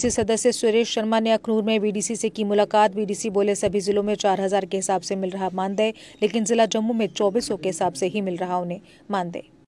सी सदस्य सुरेश शर्मा ने अखनूर में बीडीसी से की मुलाकात बीडीसी बोले सभी जिलों में चार हजार के हिसाब से मिल रहा मानदेय लेकिन जिला जम्मू में चौबीस सौ के हिसाब से ही मिल रहा उन्हें मानदेय